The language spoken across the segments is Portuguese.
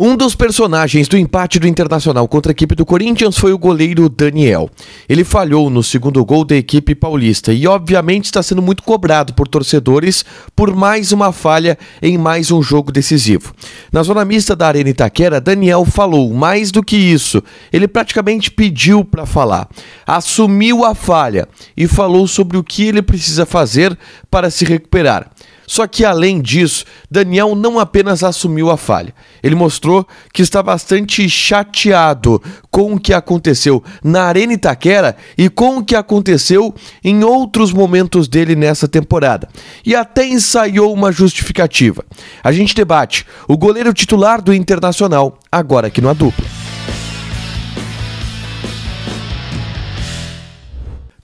Um dos personagens do empate do Internacional contra a equipe do Corinthians foi o goleiro Daniel. Ele falhou no segundo gol da equipe paulista e, obviamente, está sendo muito cobrado por torcedores por mais uma falha em mais um jogo decisivo. Na zona mista da Arena Itaquera, Daniel falou mais do que isso. Ele praticamente pediu para falar, assumiu a falha e falou sobre o que ele precisa fazer para se recuperar. Só que além disso, Daniel não apenas assumiu a falha, ele mostrou que está bastante chateado com o que aconteceu na Arena Itaquera e com o que aconteceu em outros momentos dele nessa temporada. E até ensaiou uma justificativa. A gente debate o goleiro titular do Internacional, agora aqui no dupla.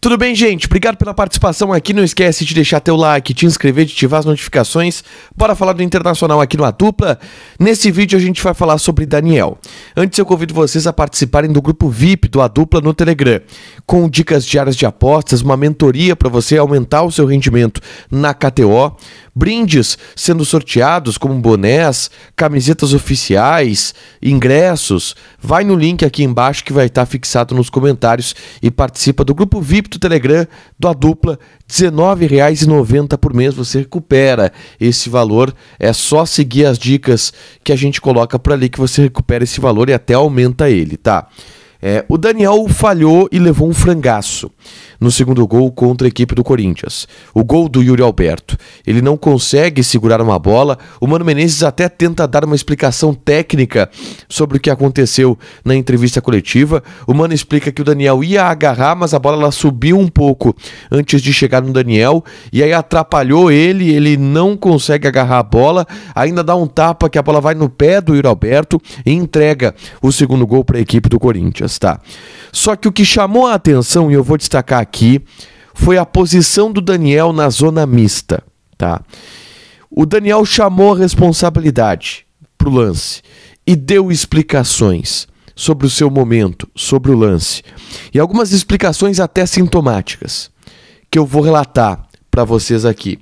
Tudo bem, gente? Obrigado pela participação aqui. Não esquece de deixar teu like, te inscrever, de ativar as notificações. Bora falar do Internacional aqui no Atupla. Nesse vídeo a gente vai falar sobre Daniel. Antes eu convido vocês a participarem do grupo VIP do Adupla no Telegram, com dicas diárias de apostas, uma mentoria para você aumentar o seu rendimento na KTO, brindes sendo sorteados como bonés, camisetas oficiais, ingressos. Vai no link aqui embaixo que vai estar fixado nos comentários e participa do grupo VIP do Telegram da dupla, R$19,90 por mês. Você recupera esse valor. É só seguir as dicas que a gente coloca por ali que você recupera esse valor e até aumenta ele, tá? É, o Daniel falhou e levou um frangaço no segundo gol contra a equipe do Corinthians. O gol do Yuri Alberto. Ele não consegue segurar uma bola. O Mano Menezes até tenta dar uma explicação técnica sobre o que aconteceu na entrevista coletiva. O Mano explica que o Daniel ia agarrar, mas a bola ela subiu um pouco antes de chegar no Daniel e aí atrapalhou ele. Ele não consegue agarrar a bola, ainda dá um tapa que a bola vai no pé do Yuri Alberto e entrega o segundo gol para a equipe do Corinthians protestar. Só que o que chamou a atenção, e eu vou destacar aqui, foi a posição do Daniel na zona mista, tá? O Daniel chamou a responsabilidade pro lance e deu explicações sobre o seu momento, sobre o lance. E algumas explicações até sintomáticas que eu vou relatar para vocês aqui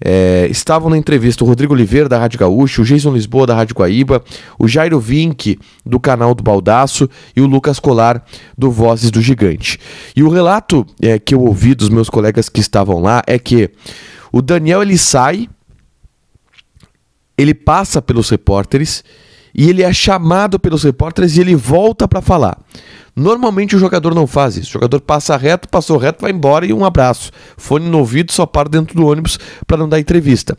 é, estavam na entrevista o Rodrigo Oliveira, da Rádio Gaúcho, o Jason Lisboa, da Rádio Guaíba, o Jairo Vink, do canal do Baldaço, e o Lucas Colar, do Vozes do Gigante. E o relato é, que eu ouvi dos meus colegas que estavam lá é que o Daniel ele sai, ele passa pelos repórteres e ele é chamado pelos repórteres e ele volta para falar. Normalmente o jogador não faz isso. O jogador passa reto, passou reto, vai embora e um abraço. Fone no ouvido, só para dentro do ônibus para não dar entrevista.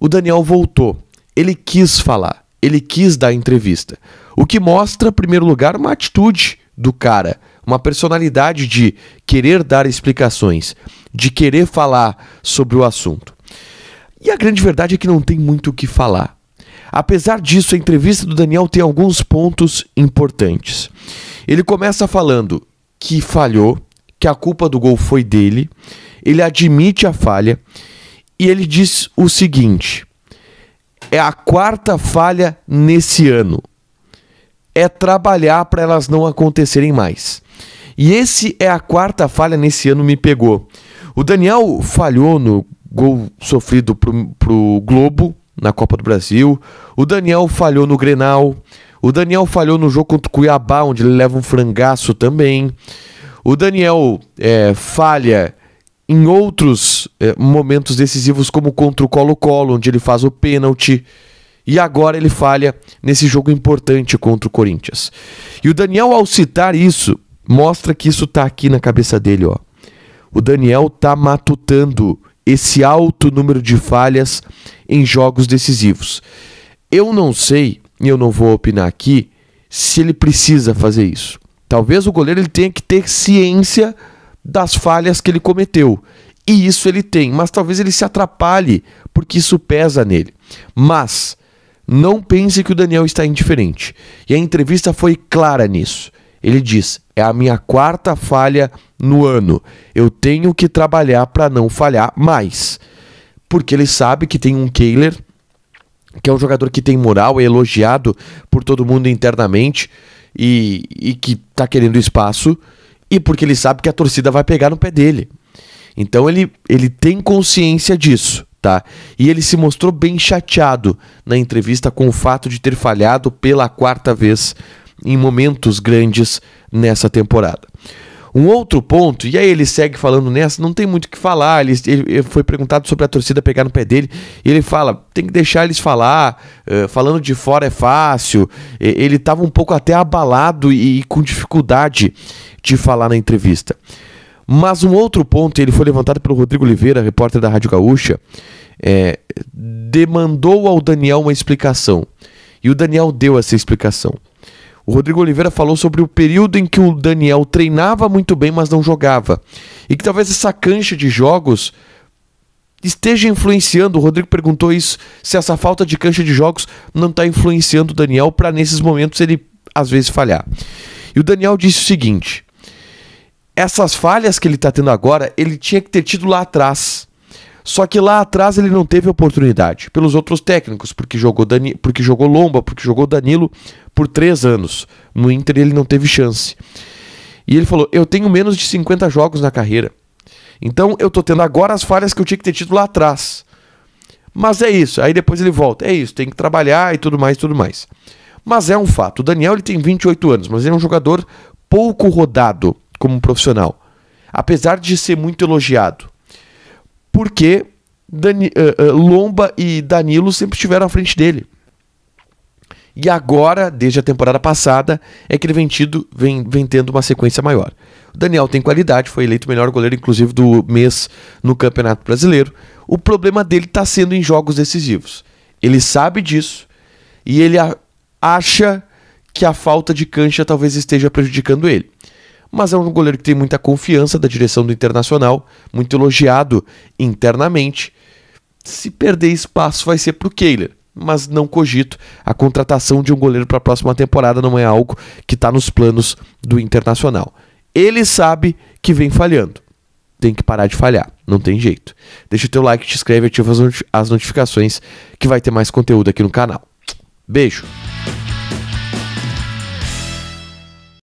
O Daniel voltou. Ele quis falar. Ele quis dar entrevista. O que mostra, em primeiro lugar, uma atitude do cara, uma personalidade de querer dar explicações, de querer falar sobre o assunto. E a grande verdade é que não tem muito o que falar. Apesar disso, a entrevista do Daniel tem alguns pontos importantes. Ele começa falando que falhou, que a culpa do gol foi dele, ele admite a falha e ele diz o seguinte: é a quarta falha nesse ano. É trabalhar para elas não acontecerem mais. E esse é a quarta falha nesse ano me pegou. O Daniel falhou no gol sofrido pro, o Globo na Copa do Brasil. O Daniel falhou no Grenal. O Daniel falhou no jogo contra o Cuiabá, onde ele leva um frangaço também. O Daniel é, falha em outros é, momentos decisivos, como contra o Colo-Colo, onde ele faz o pênalti. E agora ele falha nesse jogo importante contra o Corinthians. E o Daniel, ao citar isso, mostra que isso está aqui na cabeça dele, ó. O Daniel tá matutando esse alto número de falhas em jogos decisivos. Eu não sei, e eu não vou opinar aqui, se ele precisa fazer isso. Talvez o goleiro ele tenha que ter ciência das falhas que ele cometeu. E isso ele tem, mas talvez ele se atrapalhe, porque isso pesa nele. Mas não pense que o Daniel está indiferente. E a entrevista foi clara nisso. Ele diz: é a minha quarta falha no ano. Eu tenho que trabalhar para não falhar mais. Porque ele sabe que tem um Kehler, que é um jogador que tem moral, é elogiado por todo mundo internamente e, e que está querendo espaço. E porque ele sabe que a torcida vai pegar no pé dele. Então ele, ele tem consciência disso. Tá? E ele se mostrou bem chateado na entrevista com o fato de ter falhado pela quarta vez em momentos grandes nessa temporada. Um outro ponto, e aí ele segue falando nessa, não tem muito o que falar. Ele, ele, foi perguntado sobre a torcida pegar no pé dele, e ele fala: tem que deixar eles falar, uh, falando de fora é fácil. Eh, ele estava um pouco até abalado e, e com dificuldade de falar na entrevista. Mas um outro ponto, ele foi levantado pelo Rodrigo Oliveira, repórter da Rádio Gaúcha, é, demandou ao Daniel uma explicação. E o Daniel deu essa explicação. O Rodrigo Oliveira falou sobre o período em que o Daniel treinava muito bem, mas não jogava. E que talvez essa cancha de jogos esteja influenciando. O Rodrigo perguntou isso, se essa falta de cancha de jogos não está influenciando o Daniel para nesses momentos ele às vezes falhar. E o Daniel disse o seguinte: essas falhas que ele está tendo agora, ele tinha que ter tido lá atrás. Só que lá atrás ele não teve oportunidade pelos outros técnicos, porque jogou, Dani, porque jogou Lomba, porque jogou Danilo por três anos. No Inter ele não teve chance. E ele falou: Eu tenho menos de 50 jogos na carreira. Então eu tô tendo agora as falhas que eu tinha que ter tido lá atrás. Mas é isso. Aí depois ele volta. É isso, tem que trabalhar e tudo mais, tudo mais. Mas é um fato. O Daniel ele tem 28 anos, mas ele é um jogador pouco rodado como profissional. Apesar de ser muito elogiado porque eh, eh, Lomba e Danilo sempre estiveram à frente dele. E agora, desde a temporada passada, é que ele vem, tido, vem, vem tendo uma sequência maior. O Daniel tem qualidade, foi eleito o melhor goleiro, inclusive, do mês no Campeonato Brasileiro. O problema dele está sendo em jogos decisivos. Ele sabe disso e ele acha que a falta de cancha talvez esteja prejudicando ele mas é um goleiro que tem muita confiança da direção do Internacional, muito elogiado internamente. Se perder espaço, vai ser para o Kehler, mas não cogito. A contratação de um goleiro para a próxima temporada não é algo que está nos planos do Internacional. Ele sabe que vem falhando. Tem que parar de falhar, não tem jeito. Deixa o teu like, te inscreve, e ativa as notificações que vai ter mais conteúdo aqui no canal. Beijo!